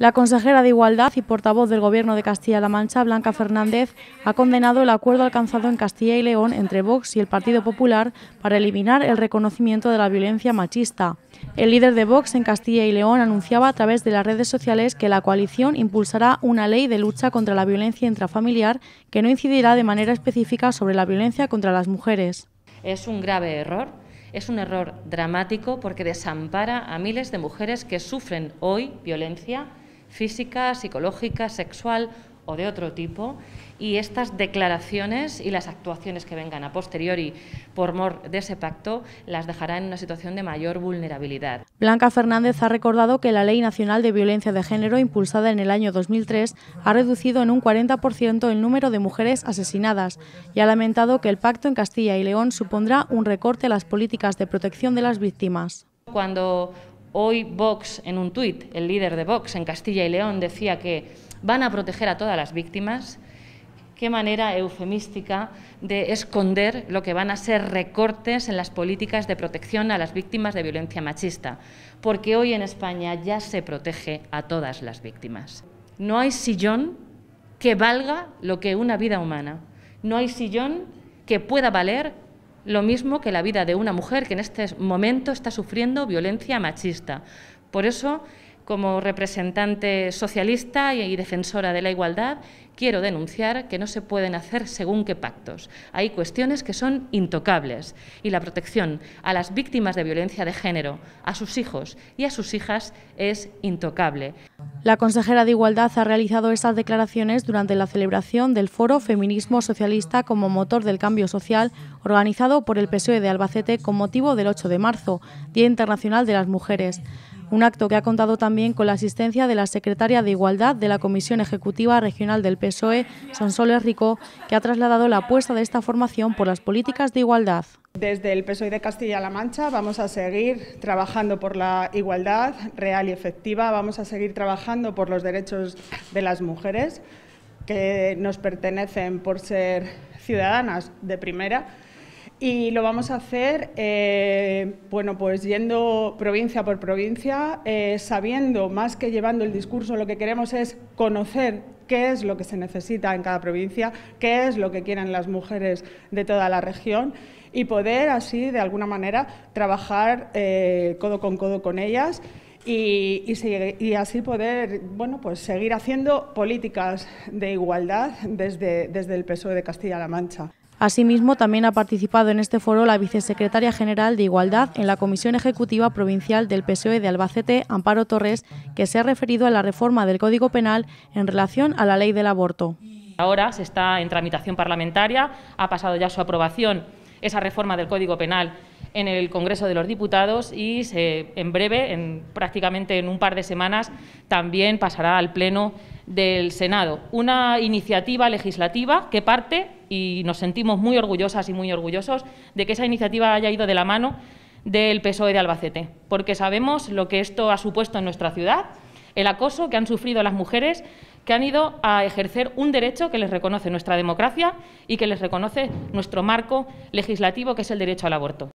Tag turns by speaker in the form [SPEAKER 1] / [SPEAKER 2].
[SPEAKER 1] La consejera de Igualdad y portavoz del Gobierno de Castilla-La Mancha, Blanca Fernández, ha condenado el acuerdo alcanzado en Castilla y León entre Vox y el Partido Popular para eliminar el reconocimiento de la violencia machista. El líder de Vox en Castilla y León anunciaba a través de las redes sociales que la coalición impulsará una ley de lucha contra la violencia intrafamiliar que no incidirá de manera específica sobre la violencia contra las mujeres. Es un grave error
[SPEAKER 2] es un error dramático porque desampara a miles de mujeres que sufren hoy violencia física, psicológica, sexual o de otro tipo, y estas declaraciones y las actuaciones que vengan a posteriori por mor de ese pacto las dejará en una situación de mayor vulnerabilidad.
[SPEAKER 1] Blanca Fernández ha recordado que la Ley Nacional de Violencia de Género, impulsada en el año 2003, ha reducido en un 40% el número de mujeres asesinadas y ha lamentado que el pacto en Castilla y León supondrá un recorte a las políticas de protección de las víctimas.
[SPEAKER 2] Cuando Hoy Vox, en un tuit, el líder de Vox en Castilla y León, decía que van a proteger a todas las víctimas. Qué manera eufemística de esconder lo que van a ser recortes en las políticas de protección a las víctimas de violencia machista, porque hoy en España ya se protege a todas las víctimas. No hay sillón que valga lo que una vida humana. No hay sillón que pueda valer lo mismo que la vida de una mujer que en este momento está sufriendo violencia machista. Por eso, como representante socialista y defensora de la igualdad, quiero denunciar que no se pueden hacer según qué pactos. Hay cuestiones que son intocables y la protección a las víctimas de violencia de género, a sus hijos y a sus hijas es intocable.
[SPEAKER 1] La consejera de Igualdad ha realizado estas declaraciones durante la celebración del foro Feminismo Socialista como motor del cambio social organizado por el PSOE de Albacete con motivo del 8 de marzo, Día Internacional de las Mujeres un acto que ha contado también con la asistencia de la secretaria de Igualdad de la Comisión Ejecutiva Regional del PSOE, Sonsoles Rico, que ha trasladado la apuesta de esta formación por las políticas de igualdad.
[SPEAKER 3] Desde el PSOE de Castilla-La Mancha vamos a seguir trabajando por la igualdad real y efectiva, vamos a seguir trabajando por los derechos de las mujeres que nos pertenecen por ser ciudadanas de primera y lo vamos a hacer, eh, bueno, pues yendo provincia por provincia, eh, sabiendo más que llevando el discurso, lo que queremos es conocer qué es lo que se necesita en cada provincia, qué es lo que quieren las mujeres de toda la región y poder así, de alguna manera, trabajar eh, codo con codo con ellas. Y, y, así poder bueno, pues seguir haciendo políticas de igualdad desde, desde el PSOE de Castilla-La Mancha.
[SPEAKER 1] Asimismo, también ha participado en este foro la vicesecretaria general de Igualdad en la Comisión Ejecutiva Provincial del PSOE de Albacete, Amparo Torres, que se ha referido a la reforma del Código Penal en relación a la ley del aborto.
[SPEAKER 4] Ahora se está en tramitación parlamentaria, ha pasado ya su aprobación esa reforma del Código Penal en el Congreso de los Diputados y se, en breve, en, prácticamente en un par de semanas, también pasará al Pleno del Senado, una iniciativa legislativa que parte, y nos sentimos muy orgullosas y muy orgullosos, de que esa iniciativa haya ido de la mano del PSOE de Albacete, porque sabemos lo que esto ha supuesto en nuestra ciudad, el acoso que han sufrido las mujeres que han ido a ejercer un derecho que les reconoce nuestra democracia y que les reconoce nuestro marco legislativo, que es el derecho al aborto.